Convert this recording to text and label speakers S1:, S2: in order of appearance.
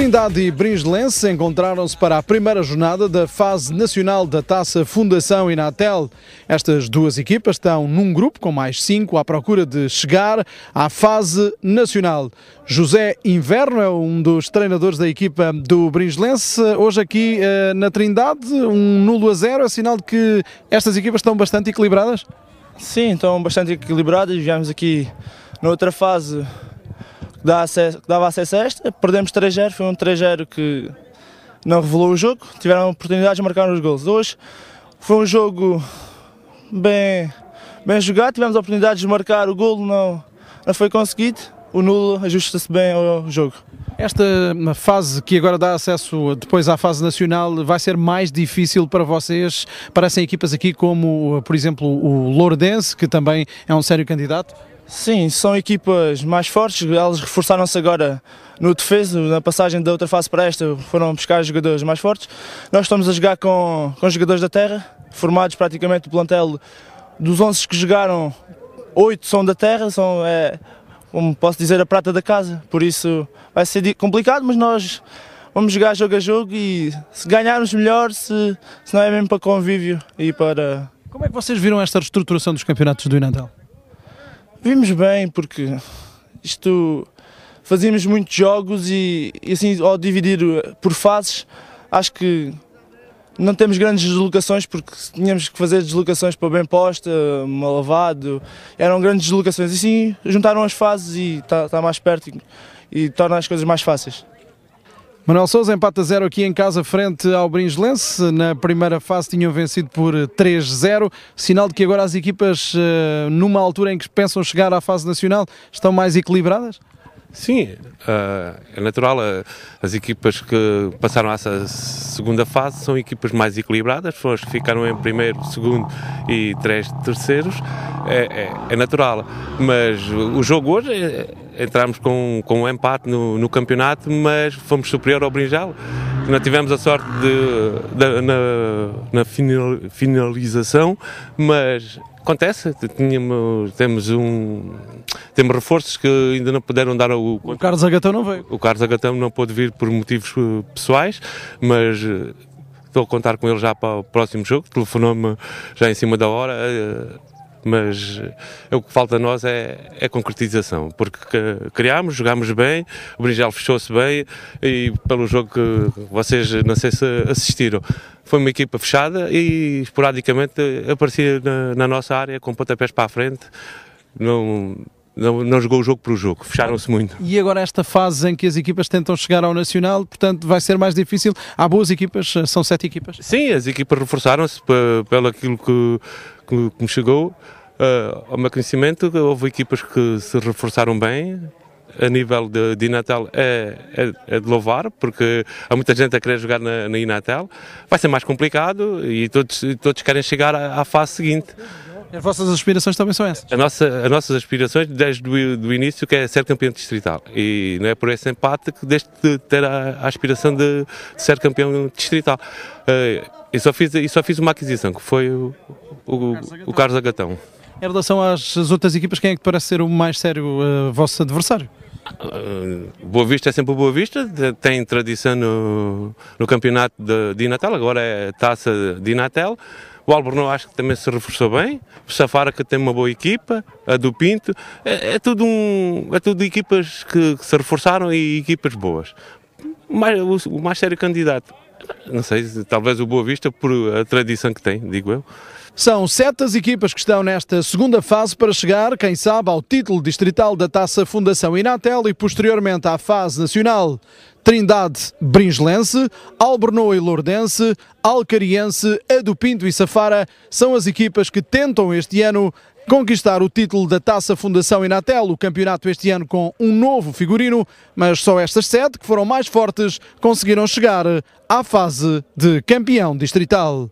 S1: Trindade e Brinjelense encontraram-se para a primeira jornada da fase nacional da Taça Fundação Inatel. Estas duas equipas estão num grupo com mais cinco à procura de chegar à fase nacional. José Inverno é um dos treinadores da equipa do Brinjelense Hoje aqui eh, na Trindade, um nulo a zero é
S2: sinal de que estas equipas estão bastante equilibradas? Sim, estão bastante equilibradas. Viemos aqui na outra fase que dava acesso, que dava acesso a esta. Perdemos 3-0, foi um 3-0 que não revelou o jogo. Tiveram oportunidades de marcar os gols. Hoje foi um jogo bem, bem jogado, tivemos oportunidades de marcar o golo, não, não foi conseguido. O nulo ajusta-se bem ao jogo.
S1: Esta fase que agora dá acesso depois à fase nacional vai ser mais difícil para vocês?
S2: Parecem equipas aqui como, por exemplo, o Lourenço, que também é um sério candidato? Sim, são equipas mais fortes, elas reforçaram-se agora no defeso, na passagem da outra fase para esta, foram buscar jogadores mais fortes. Nós estamos a jogar com, com jogadores da terra, formados praticamente do plantel dos 11 que jogaram, 8 são da terra, são, é, como posso dizer, a prata da casa, por isso vai ser complicado, mas nós vamos jogar jogo a jogo e se ganharmos melhor, se, se não é mesmo para convívio e para...
S1: Como é que vocês viram esta reestruturação dos campeonatos do Inandel?
S2: Vimos bem, porque isto fazíamos muitos jogos e, e, assim, ao dividir eh, por fases, acho que não temos grandes deslocações porque tínhamos que fazer deslocações para bem posta, eh, malavado, eram grandes deslocações. E sim, juntaram as fases e está tá mais perto e, e torna as coisas mais fáceis.
S1: Manuel Souza empata 0 aqui em casa frente ao Bringelense. Na primeira fase tinham vencido por 3-0. Sinal de que agora as equipas, eh, numa altura em que pensam chegar à fase nacional, estão mais equilibradas? Sim,
S3: eh, é natural. Eh, as equipas que passaram a essa segunda fase são equipas mais equilibradas, foram as que ficaram em primeiro, segundo e três terceiros. É, é, é natural. Mas o jogo hoje é, entramos com, com um empate no, no campeonato, mas fomos superior ao Brinjal. Não tivemos a sorte de, de, na, na finalização, mas acontece. Tínhamos, temos um temos reforços que ainda não puderam dar o. O Carlos Agatão não veio. O Carlos Agatão não pôde vir por motivos eh, pessoais, mas eh, estou a contar com ele já para o próximo jogo. Telefonou-me já em cima da hora eh, mas eh, o que falta a nós é, é concretização, porque criámos, jogámos bem, o Brinjal fechou-se bem e pelo jogo que vocês não sei se assistiram, foi uma equipa fechada e esporadicamente aparecia na, na nossa área com pontapés para a frente. Não, não, não jogou o jogo para o jogo, fecharam-se muito.
S1: E agora esta fase em que as equipas tentam chegar ao Nacional, portanto vai ser mais difícil. Há boas equipas, são sete equipas?
S3: Sim, as equipas reforçaram-se pelo aquilo que, que, que, me chegou. Uh, ao meu conhecimento, houve equipas que se reforçaram bem, a nível de, de Inatel é, é, é, de louvar, porque há muita gente a querer jogar na, na Inatel. Vai ser mais complicado e todos, todos querem chegar à, à fase seguinte.
S1: As vossas aspirações também são essas?
S3: A nossa, as nossas aspirações, desde o do início, que é ser campeão distrital. E não é por esse empate que deixo de ter a, a aspiração de, de ser campeão distrital. Uh, e, só fiz, e só fiz uma aquisição, que foi o, o, o Carlos Agatão.
S1: Em relação às outras equipas, quem é que parece ser o mais sério uh, vosso adversário?
S3: Ah, boa Vista é sempre Boa Vista, tem tradição no, no campeonato de, de Inatel, agora é taça de Inatel. O Albornoz acho que também se reforçou bem, o Safara que tem uma boa equipa, a do Pinto, é, é tudo, um, é tudo equipas que, que, se reforçaram e equipas boas. Mas o, o mais sério candidato, não sei, talvez o Boa Vista por a tradição que tem, digo eu.
S1: São sete as equipas que estão nesta segunda fase para chegar, quem sabe, ao título distrital da Taça Fundação Inatel e posteriormente à fase nacional. Trindade Brinjelense, Albornoa e Lourdense, Alcariense, Adupinto e Safara são as equipas que tentam este ano conquistar o título da Taça Fundação Inatel, o campeonato este ano com um novo figurino, mas só estas sete, que foram mais fortes, conseguiram chegar à fase de campeão distrital.